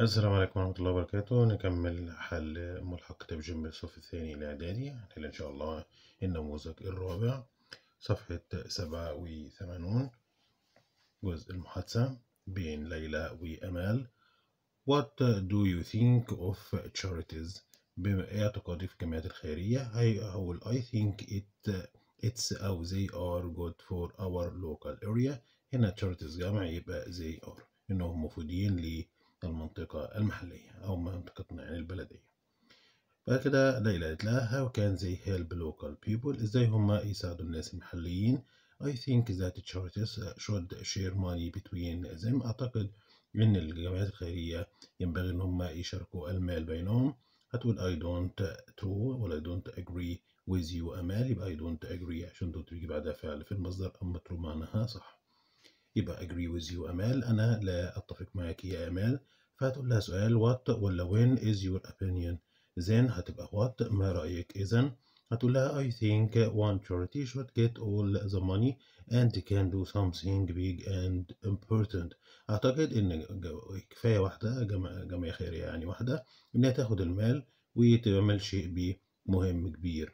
السلام عليكم ورحمة الله وبركاته نكمل حل ملحق تبجيم الصف الثاني الإعدادي هنحل إن شاء الله النموذج الرابع صفحة سبعة وثمانون جزء المحادثة بين ليلى وأمال What do you think of charities؟ اعتقادي في الجمعيات الخيرية أقول I think it it's أو they are good for our local area هنا charities جمع يبقى they are إنهم مفيدين ليه المنطقة المحلية أو منطقتنا يعني البلدية بعد كده ليلى قالت لها how can they help local ازاي هما يساعدوا الناس المحليين I think that charities should share money between them أعتقد إن الجمعيات الخيرية ينبغي إن هما يشاركوا المال بينهم هتقول I don't true ولا I don't agree with you أمال يبقى I don't agree عشان دوت بيجي بعدها فعل في المصدر أما true معناها صح يبقى agree with you أمال أنا لا أتفق معك يا أمال فهتقول لها سؤال وات ولا وين is your opinion then هتبقى وات ما رأيك إذن هتقول لها I think one charity should get all the money and can do something big and important أعتقد إن كفاية واحدة جمعية خيرية يعني واحدة إنها تاخد المال وتعمل شيء بيه مهم كبير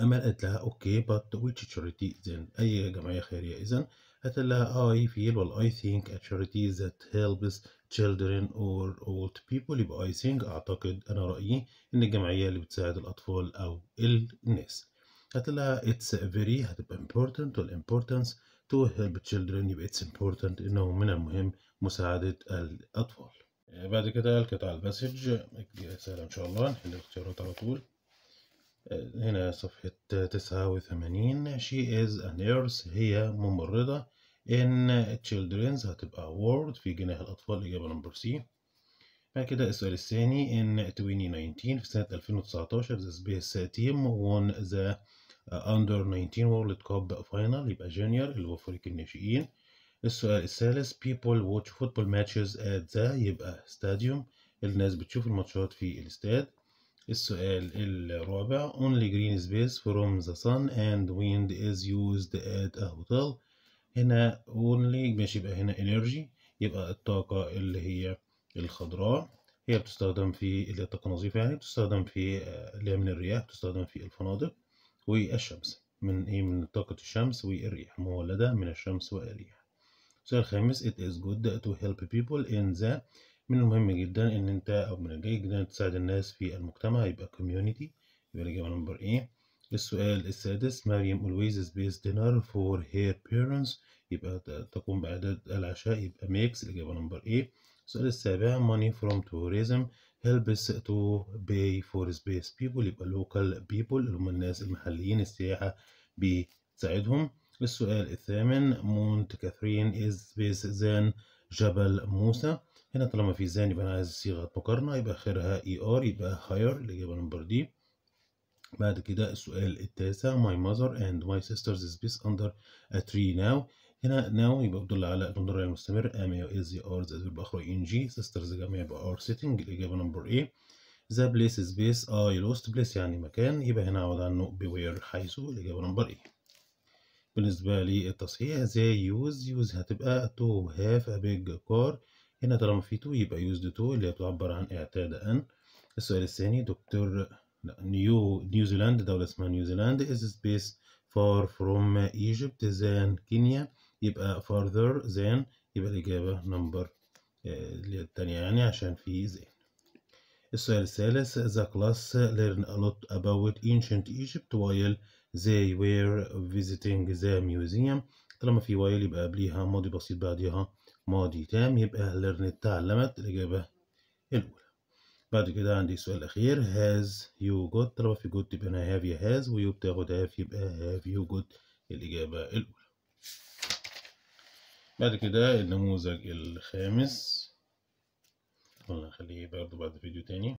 أمل قالت لها أوكي بات which charity then أي جمعية خيرية إذن قالت لها آه، I feel well I think a charity that helps children or old people يبقى I think أعتقد أنا رأيي إن الجمعية اللي بتساعد الأطفال أو الناس قالت لها it's very هتبقى important وال importance to help children يبقى it's important إنه من المهم مساعدة الأطفال بعد كده على الباسج رسالة إن شاء الله نحل الاختيارات على طول هنا صفحة تسعة وثمانين she is a nurse هي ممرضة in children's هتبقى ward في جناح الأطفال إجابة نمبر سي بعد كده السؤال الثاني in 2019 في سنة 2019 the space team won the uh, under 19 world cup final يبقى جونيور اللي هو فريق الناشئين السؤال الثالث people watch football matches at the يبقى stadium الناس بتشوف الماتشات في الاستاد السؤال الرابع only green space from the sun and wind is used at a hotel هنا only ماشي يبقى هنا energy يبقى الطاقة اللي هي الخضراء هي بتستخدم في اللي هي الطاقة النظيفة يعني بتستخدم في آه، اللي هي من الرياح بتستخدم في الفنادق والشمس من ايه من طاقة الشمس والرياح مولدة من الشمس والرياح السؤال الخامس it is good to help people in the من المهم جدا ان انت او من الجيد جدا تساعد الناس في المجتمع يبقى كوميونيتي يبقى الاجابه نمبر ايه السؤال السادس مريم always بيس dinner for her parents يبقى تقوم بإعداد العشاء يبقى ميكس الإجابة نمبر إيه السؤال السابع money from tourism helps to pay for space people يبقى local people اللي هم الناس المحليين السياحة بتساعدهم السؤال الثامن مونت كاثرين is بيس than جبل موسى هنا طالما في زان يبقى أنا عايز صيغة مقارنة يبقى آخرها اي ار يبقى هاير الإجابة نمبر دي بعد كده السؤال التاسع my mother and my sisters is under a tree now هنا now يبقى بدل على المضارع المستمر am يا is are زائد يبقى آخره ing sisters جمع يبقى are sitting الإجابة نمبر اي the place is base I آه، lost place يعني مكان يبقى هنا أعوض عنه beware حيث الإجابة نمبر اي بالنسبة للتصحيح زي use use هتبقى to have a big car هنا طالما في تو يبقى يوزد تو اللي هي بتعبر عن اعتاد أن السؤال الثاني دكتور نيو نيوزيلاند دولة اسمها نيوزيلاند is space far from Egypt than Kenya يبقى farther than يبقى الإجابة نمبر آه، اللي التانية يعني عشان في زين السؤال الثالث the class learn a lot about ancient Egypt while they were visiting the museum طالما في while يبقى قبليها ماضي بسيط بعديها ماضي تام يبقى learned تعلمت الإجابة الأولى بعد كده عندي سؤال أخير has you got طالما في good يبقى أنا have you has ويو بتاخد have يبقى have you got الإجابة الأولى بعد كده النموذج الخامس والله خليه برضو بعد فيديو تاني